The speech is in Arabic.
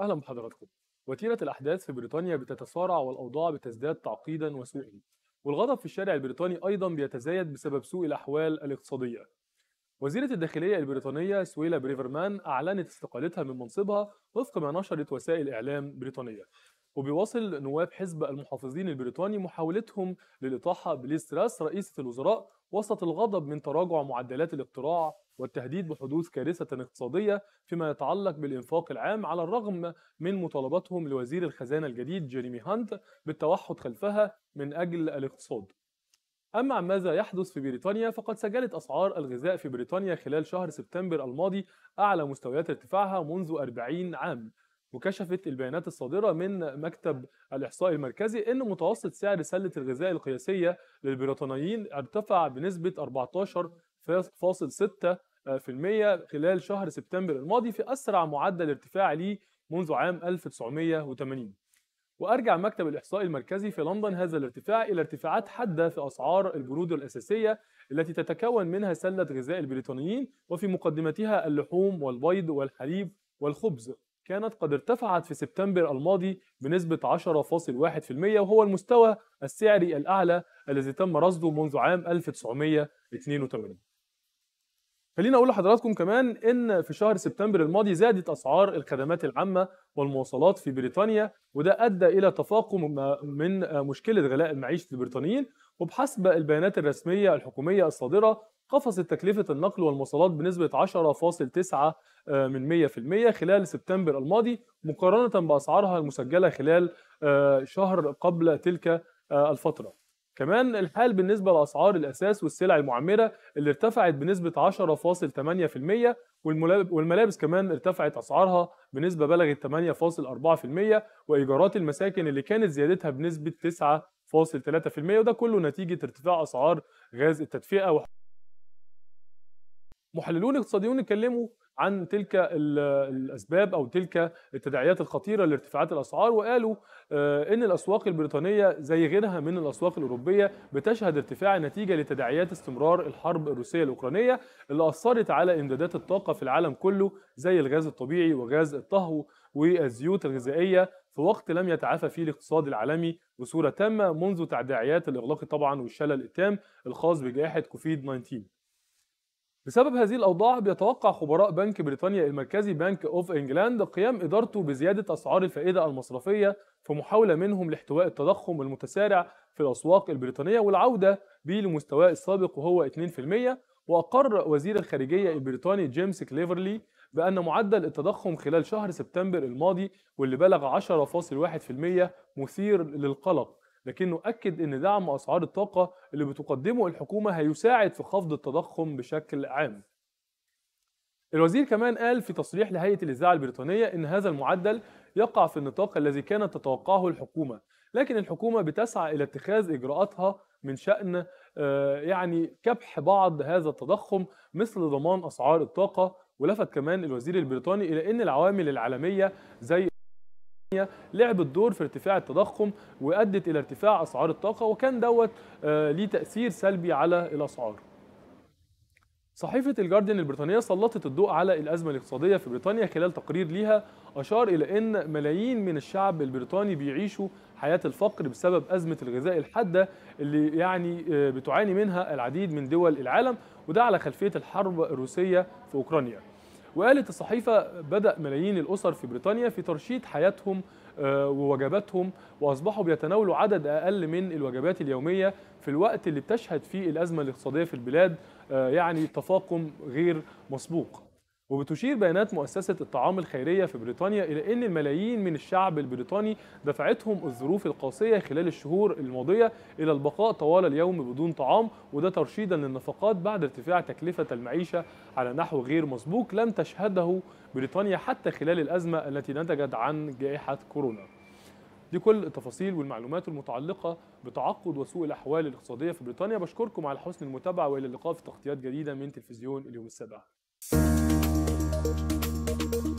أهلا بحضراتكم. وتيرة الأحداث في بريطانيا بتتسارع والأوضاع بتزداد تعقيدا وسوءا. والغضب في الشارع البريطاني أيضا بيتزايد بسبب سوء الأحوال الاقتصادية. وزيرة الداخلية البريطانية سويلا بريفرمان أعلنت استقالتها من منصبها وفق ما نشرت وسائل إعلام بريطانية وبيواصل نواب حزب المحافظين البريطاني محاولتهم للإطاحة بليستراس رئيسة الوزراء وسط الغضب من تراجع معدلات الاقتراع والتهديد بحدوث كارثة اقتصادية فيما يتعلق بالإنفاق العام على الرغم من مطالبتهم لوزير الخزانة الجديد جيريمي هانت بالتوحد خلفها من أجل الاقتصاد أما عن ماذا يحدث في بريطانيا فقد سجلت أسعار الغذاء في بريطانيا خلال شهر سبتمبر الماضي أعلى مستويات ارتفاعها منذ 40 عام وكشفت البيانات الصادرة من مكتب الإحصاء المركزي أن متوسط سعر سلة الغذاء القياسية للبريطانيين ارتفع بنسبة 14.6% خلال شهر سبتمبر الماضي في أسرع معدل ارتفاع ليه منذ عام 1980 وأرجع مكتب الإحصاء المركزي في لندن هذا الارتفاع إلى ارتفاعات حادة في أسعار البرود الأساسية التي تتكون منها سلة غذاء البريطانيين وفي مقدمتها اللحوم والبيض والحليب والخبز كانت قد ارتفعت في سبتمبر الماضي بنسبة 10.1% وهو المستوى السعري الأعلى الذي تم رصده منذ عام 1982 خليني اقول لحضراتكم كمان ان في شهر سبتمبر الماضي زادت اسعار الخدمات العامه والمواصلات في بريطانيا وده ادى الى تفاقم من مشكله غلاء المعيشه البريطانيين وبحسب البيانات الرسميه الحكوميه الصادره قفزت تكلفه النقل والمواصلات بنسبه 10.9% آه، من 100% خلال سبتمبر الماضي مقارنة بأسعارها المسجلة خلال آه، شهر قبل تلك آه، الفترة كمان الحال بالنسبة لأسعار الأساس والسلع المعمرة اللي ارتفعت بنسبة 10.8% والملابس كمان ارتفعت أسعارها بنسبة بلغت 8.4% وإيجارات المساكن اللي كانت زيادتها بنسبة 9.3% وده كله نتيجة ارتفاع أسعار غاز التدفئة محللون اقتصاديون اتكلموا عن تلك الاسباب او تلك التداعيات الخطيره لارتفاعات الاسعار وقالوا آه، ان الاسواق البريطانيه زي غيرها من الاسواق الاوروبيه بتشهد ارتفاع نتيجه لتداعيات استمرار الحرب الروسيه الاوكرانيه اللي اثرت على امدادات الطاقه في العالم كله زي الغاز الطبيعي وغاز الطهو والزيوت الغذائيه في وقت لم يتعافى فيه الاقتصاد العالمي بصوره تامه منذ تداعيات الاغلاق طبعا والشلل التام الخاص بجائحه كوفيد 19 بسبب هذه الأوضاع بيتوقع خبراء بنك بريطانيا المركزي بنك أوف إنجلاند قيام إدارته بزيادة أسعار الفائدة المصرفية في محاولة منهم لاحتواء التضخم المتسارع في الأسواق البريطانية والعودة بيه لمستواه السابق وهو 2% وأقر وزير الخارجية البريطاني جيمس كليفرلي بأن معدل التضخم خلال شهر سبتمبر الماضي واللي بلغ 10.1% مثير للقلق لكنه أكد أن دعم أسعار الطاقة اللي بتقدمه الحكومة هيساعد في خفض التضخم بشكل عام الوزير كمان قال في تصريح لهيئة الإذاعة البريطانية أن هذا المعدل يقع في النطاق الذي كانت تتوقعه الحكومة لكن الحكومة بتسعى إلى اتخاذ إجراءاتها من شأن آه، يعني كبح بعض هذا التضخم مثل ضمان أسعار الطاقة ولفت كمان الوزير البريطاني إلى أن العوامل العالمية زي لعبت دور في ارتفاع التضخم وادت الى ارتفاع اسعار الطاقه وكان دوت آه، ليه تاثير سلبي على الاسعار صحيفة الجارديان البريطانية سلطت الضوء على الأزمة الاقتصادية في بريطانيا خلال تقرير ليها أشار إلى أن ملايين من الشعب البريطاني بيعيشوا حياة الفقر بسبب أزمة الغذاء الحادة اللي يعني آه، بتعاني منها العديد من دول العالم وده على خلفية الحرب الروسية في أوكرانيا وقالت الصحيفة بدأ ملايين الأسر في بريطانيا في ترشيد حياتهم آه، ووجباتهم وأصبحوا بيتناولوا عدد أقل من الوجبات اليومية في الوقت اللي بتشهد فيه الأزمة الاقتصادية في البلاد آه، يعني تفاقم غير مسبوق وبتشير بيانات مؤسسة الطعام الخيرية في بريطانيا إلى أن الملايين من الشعب البريطاني دفعتهم الظروف القاسية خلال الشهور الماضية إلى البقاء طوال اليوم بدون طعام وده ترشيدا للنفقات بعد ارتفاع تكلفة المعيشة على نحو غير مسبوق لم تشهده بريطانيا حتى خلال الأزمة التي نتجت عن جائحة كورونا دي كل التفاصيل والمعلومات المتعلقة بتعقد وسوء الأحوال الاقتصادية في بريطانيا بشكركم على حسن المتابعة وإلى اللقاء في تغطيات جديدة من تلفزيون اليوم السابع Thank you.